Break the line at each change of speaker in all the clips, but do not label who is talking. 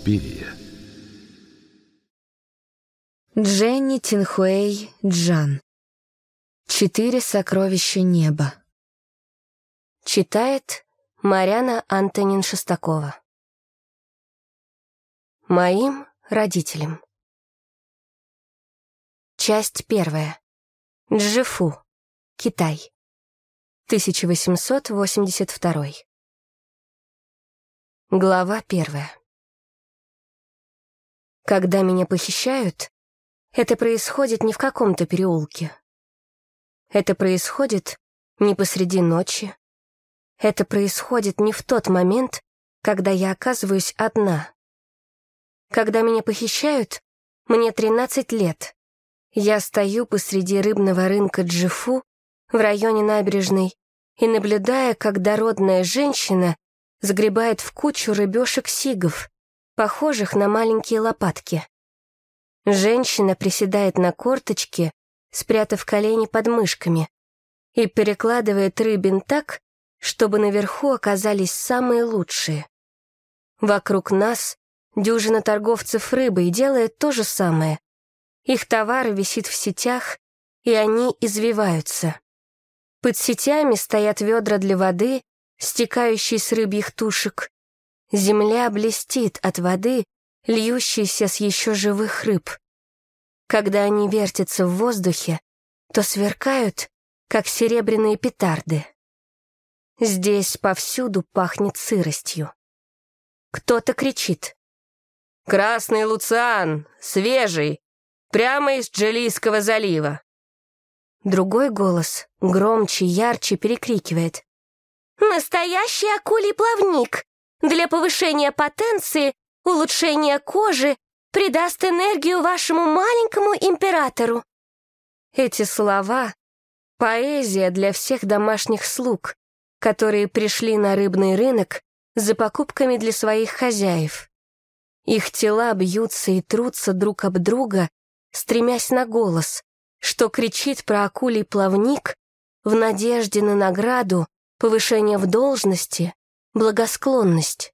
Суспирия. Дженни Тинхуэй Джан. Четыре сокровища неба. Читает Марьяна Антонин Шестакова. Моим родителям. Часть первая. Джифу. Китай. 1882. Глава первая. Когда меня похищают, это происходит не в каком-то переулке. Это происходит не посреди ночи. Это происходит не в тот момент, когда я оказываюсь одна. Когда меня похищают, мне 13 лет. Я стою посреди рыбного рынка Джифу в районе набережной и наблюдая, как дородная женщина сгребает в кучу рыбешек сигов, похожих на маленькие лопатки. Женщина приседает на корточке, спрятав колени под мышками, и перекладывает рыбин так, чтобы наверху оказались самые лучшие. Вокруг нас дюжина торговцев рыбой делает то же самое. Их товар висит в сетях, и они извиваются. Под сетями стоят ведра для воды, стекающие с рыбьих тушек, Земля блестит от воды, льющейся с еще живых рыб. Когда они вертятся в воздухе, то сверкают, как серебряные петарды. Здесь повсюду пахнет сыростью. Кто-то кричит. «Красный Луциан! Свежий! Прямо из Джелийского залива!» Другой голос, громче, ярче, перекрикивает. «Настоящий акулий плавник! для повышения потенции, улучшения кожи, придаст энергию вашему маленькому императору». Эти слова — поэзия для всех домашних слуг, которые пришли на рыбный рынок за покупками для своих хозяев. Их тела бьются и трутся друг об друга, стремясь на голос, что кричит про акулий плавник в надежде на награду, повышение в должности благосклонность.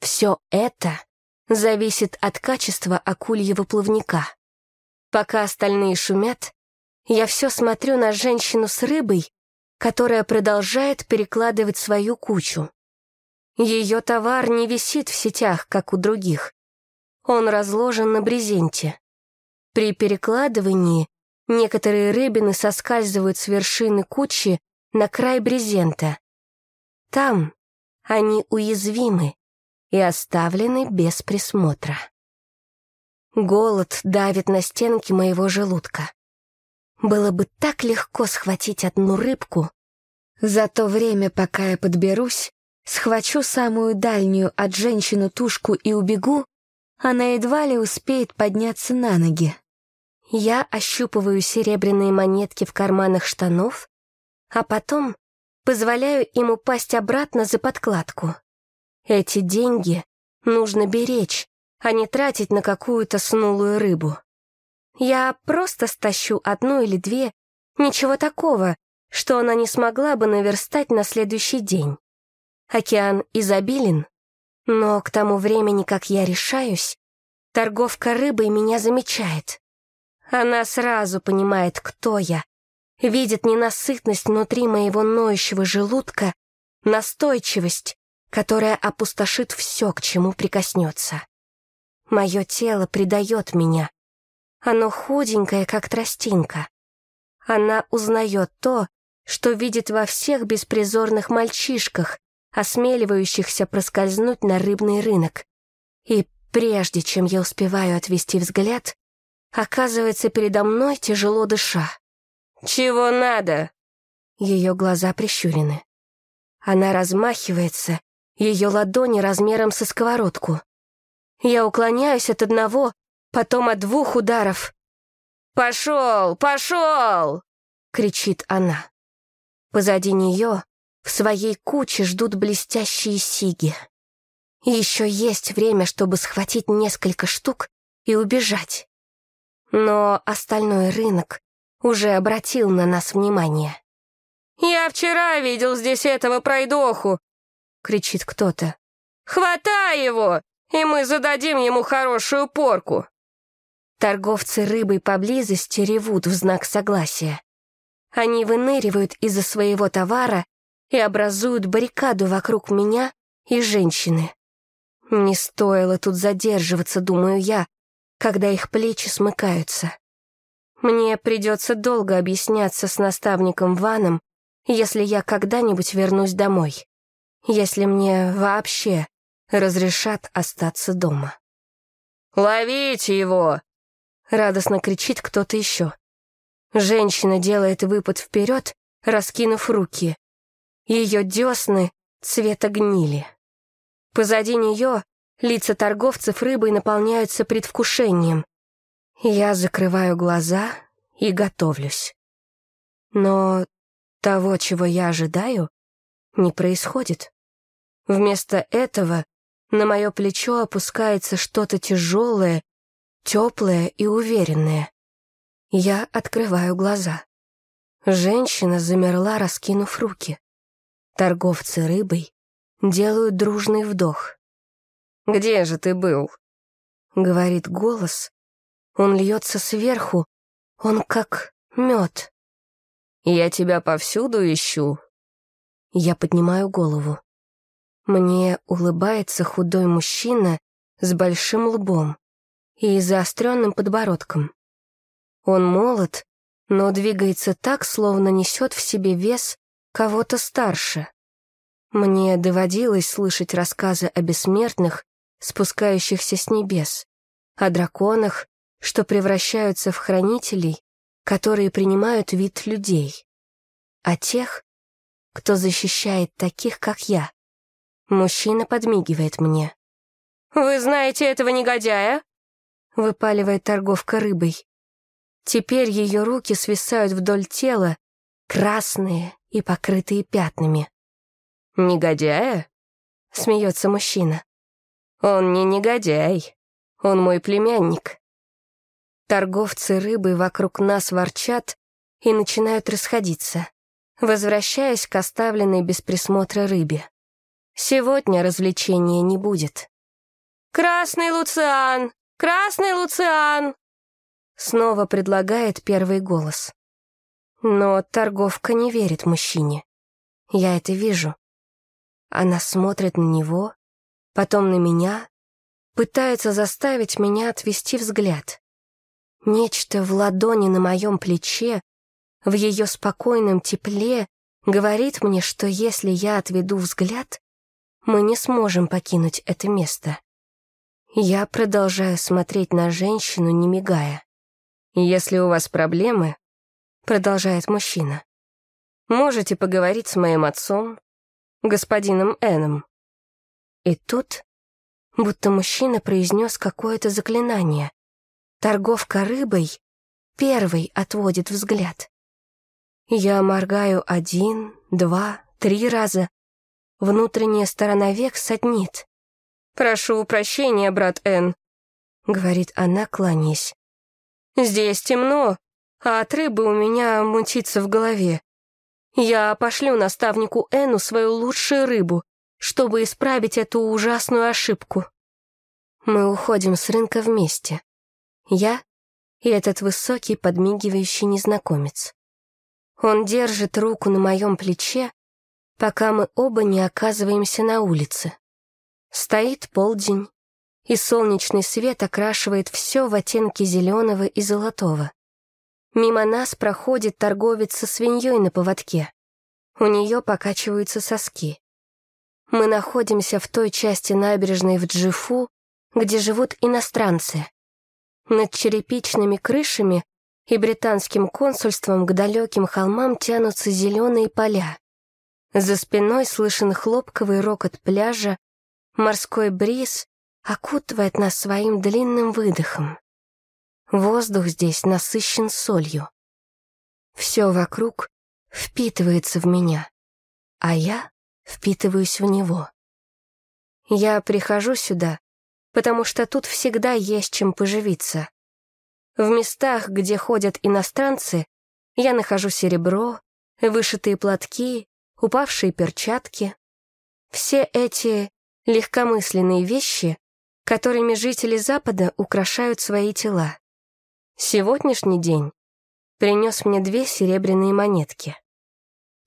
Все это зависит от качества акульего плавника. Пока остальные шумят, я все смотрю на женщину с рыбой, которая продолжает перекладывать свою кучу. Ее товар не висит в сетях, как у других. Он разложен на брезенте. При перекладывании некоторые рыбины соскальзывают с вершины кучи на край брезента. Там, они уязвимы и оставлены без присмотра. Голод давит на стенки моего желудка. Было бы так легко схватить одну рыбку. За то время, пока я подберусь, схвачу самую дальнюю от женщины тушку и убегу, она едва ли успеет подняться на ноги. Я ощупываю серебряные монетки в карманах штанов, а потом позволяю им упасть обратно за подкладку. Эти деньги нужно беречь, а не тратить на какую-то снулую рыбу. Я просто стащу одну или две, ничего такого, что она не смогла бы наверстать на следующий день. Океан изобилен, но к тому времени, как я решаюсь, торговка рыбой меня замечает. Она сразу понимает, кто я, видит ненасытность внутри моего ноющего желудка, настойчивость, которая опустошит все, к чему прикоснется. Мое тело предает меня. Оно худенькое, как тростинка. Она узнает то, что видит во всех беспризорных мальчишках, осмеливающихся проскользнуть на рыбный рынок. И прежде чем я успеваю отвести взгляд, оказывается передо мной тяжело дыша. «Чего надо?» Ее глаза прищурены. Она размахивается, ее ладони размером со сковородку. Я уклоняюсь от одного, потом от двух ударов. «Пошел! Пошел!» — кричит она. Позади нее в своей куче ждут блестящие сиги. Еще есть время, чтобы схватить несколько штук и убежать. Но остальной рынок уже обратил на нас внимание. «Я вчера видел здесь этого пройдоху!» — кричит кто-то. «Хватай его, и мы зададим ему хорошую порку!» Торговцы рыбой поблизости ревут в знак согласия. Они выныривают из-за своего товара и образуют баррикаду вокруг меня и женщины. Не стоило тут задерживаться, думаю я, когда их плечи смыкаются. Мне придется долго объясняться с наставником Ваном, если я когда-нибудь вернусь домой. Если мне вообще разрешат остаться дома. «Ловите его!» — радостно кричит кто-то еще. Женщина делает выпад вперед, раскинув руки. Ее десны цвета гнили. Позади нее лица торговцев рыбой наполняются предвкушением. Я закрываю глаза и готовлюсь. Но того, чего я ожидаю, не происходит. Вместо этого на мое плечо опускается что-то тяжелое, теплое и уверенное. Я открываю глаза. Женщина замерла, раскинув руки. Торговцы рыбой делают дружный вдох. «Где же ты был?» — говорит голос, он льется сверху. Он как мед. «Я тебя повсюду ищу». Я поднимаю голову. Мне улыбается худой мужчина с большим лбом и заостренным подбородком. Он молод, но двигается так, словно несет в себе вес кого-то старше. Мне доводилось слышать рассказы о бессмертных, спускающихся с небес, о драконах, что превращаются в хранителей, которые принимают вид людей, а тех, кто защищает таких, как я. Мужчина подмигивает мне. «Вы знаете этого негодяя?» — выпаливает торговка рыбой. Теперь ее руки свисают вдоль тела, красные и покрытые пятнами. «Негодяя?» — смеется мужчина. «Он не негодяй. Он мой племянник. Торговцы рыбы вокруг нас ворчат и начинают расходиться, возвращаясь к оставленной без присмотра рыбе. Сегодня развлечения не будет. «Красный Луциан! Красный Луциан!» Снова предлагает первый голос. Но торговка не верит мужчине. Я это вижу. Она смотрит на него, потом на меня, пытается заставить меня отвести взгляд. Нечто в ладони на моем плече, в ее спокойном тепле, говорит мне, что если я отведу взгляд, мы не сможем покинуть это место. Я продолжаю смотреть на женщину, не мигая. «Если у вас проблемы», — продолжает мужчина, «можете поговорить с моим отцом, господином Эном». И тут будто мужчина произнес какое-то заклинание. Торговка рыбой первой отводит взгляд. Я моргаю один, два, три раза. Внутренняя сторона век сотнит. «Прошу прощения, брат Н», — говорит она, кланясь. «Здесь темно, а от рыбы у меня мутится в голове. Я пошлю наставнику Эну свою лучшую рыбу, чтобы исправить эту ужасную ошибку». Мы уходим с рынка вместе. Я и этот высокий подмигивающий незнакомец. Он держит руку на моем плече, пока мы оба не оказываемся на улице. Стоит полдень, и солнечный свет окрашивает все в оттенки зеленого и золотого. Мимо нас проходит торговец со свиньей на поводке. У нее покачиваются соски. Мы находимся в той части набережной в Джифу, где живут иностранцы. Над черепичными крышами и британским консульством к далеким холмам тянутся зеленые поля. За спиной слышен хлопковый рокот пляжа, морской бриз окутывает нас своим длинным выдохом. Воздух здесь насыщен солью. Все вокруг впитывается в меня, а я впитываюсь в него. Я прихожу сюда, потому что тут всегда есть чем поживиться. В местах, где ходят иностранцы, я нахожу серебро, вышитые платки, упавшие перчатки. Все эти легкомысленные вещи, которыми жители Запада украшают свои тела. Сегодняшний день принес мне две серебряные монетки.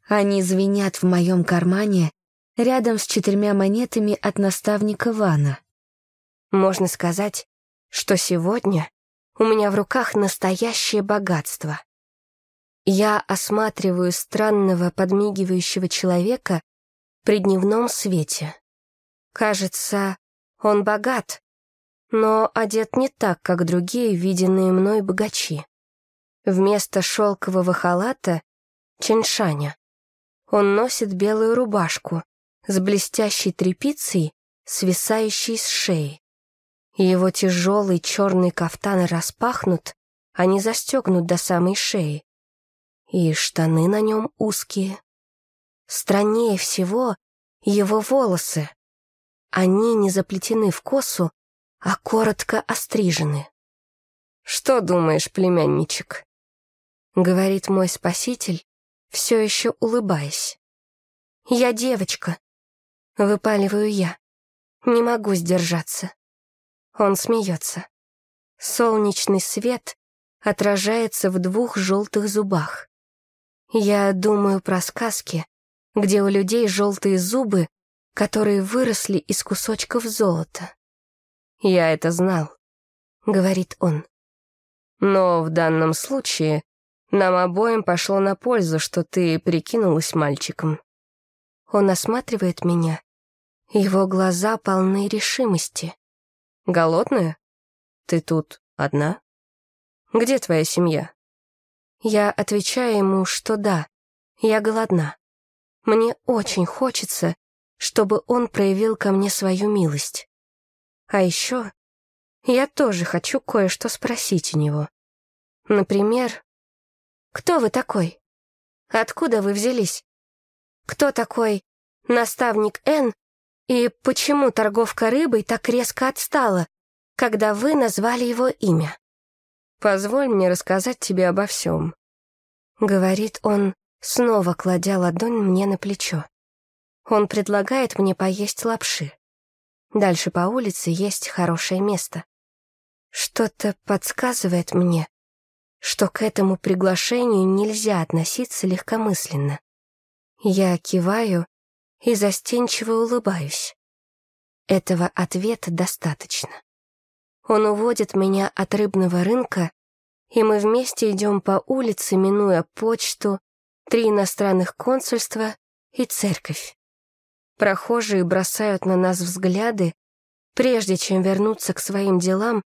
Они звенят в моем кармане рядом с четырьмя монетами от наставника Вана. Можно сказать, что сегодня у меня в руках настоящее богатство. Я осматриваю странного подмигивающего человека при дневном свете. Кажется, он богат, но одет не так, как другие виденные мной богачи. Вместо шелкового халата — чиншаня. Он носит белую рубашку с блестящей трепицей, свисающей с шеи его тяжелый черный кафтан распахнут, а не застегнут до самой шеи. И штаны на нем узкие. Страннее всего его волосы. Они не заплетены в косу, а коротко острижены. «Что думаешь, племянничек?» — говорит мой спаситель, все еще улыбаясь. «Я девочка», — выпаливаю я. Не могу сдержаться. Он смеется. Солнечный свет отражается в двух желтых зубах. Я думаю про сказки, где у людей желтые зубы, которые выросли из кусочков золота. «Я это знал», — говорит он. «Но в данном случае нам обоим пошло на пользу, что ты прикинулась мальчиком». Он осматривает меня. Его глаза полны решимости. Голодная? Ты тут одна? Где твоя семья? Я отвечаю ему, что да, я голодна. Мне очень хочется, чтобы он проявил ко мне свою милость. А еще я тоже хочу кое-что спросить у него. Например, кто вы такой? Откуда вы взялись? Кто такой наставник Н и почему торговка рыбой так резко отстала, когда вы назвали его имя? Позволь мне рассказать тебе обо всем. Говорит он, снова кладя ладонь мне на плечо. Он предлагает мне поесть лапши. Дальше по улице есть хорошее место. Что-то подсказывает мне, что к этому приглашению нельзя относиться легкомысленно. Я киваю и застенчиво улыбаюсь. Этого ответа достаточно. Он уводит меня от рыбного рынка, и мы вместе идем по улице, минуя почту, три иностранных консульства и церковь. Прохожие бросают на нас взгляды, прежде чем вернуться к своим делам,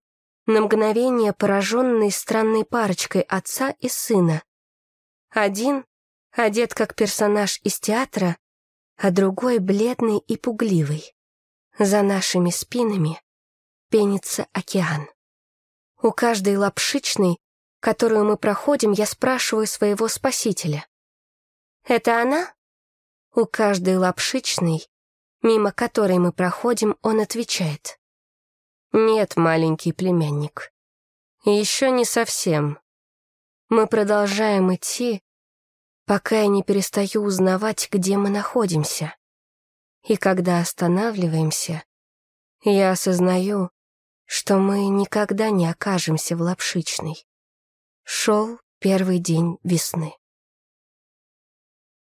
на мгновение пораженные странной парочкой отца и сына. Один, одет как персонаж из театра, а другой бледный и пугливый. За нашими спинами пенится океан. У каждой лапшичной, которую мы проходим, я спрашиваю своего спасителя. «Это она?» У каждой лапшичной, мимо которой мы проходим, он отвечает. «Нет, маленький племянник. Еще не совсем. Мы продолжаем идти, пока я не перестаю узнавать, где мы находимся. И когда останавливаемся, я осознаю, что мы никогда не окажемся в лапшичной. Шел первый день весны.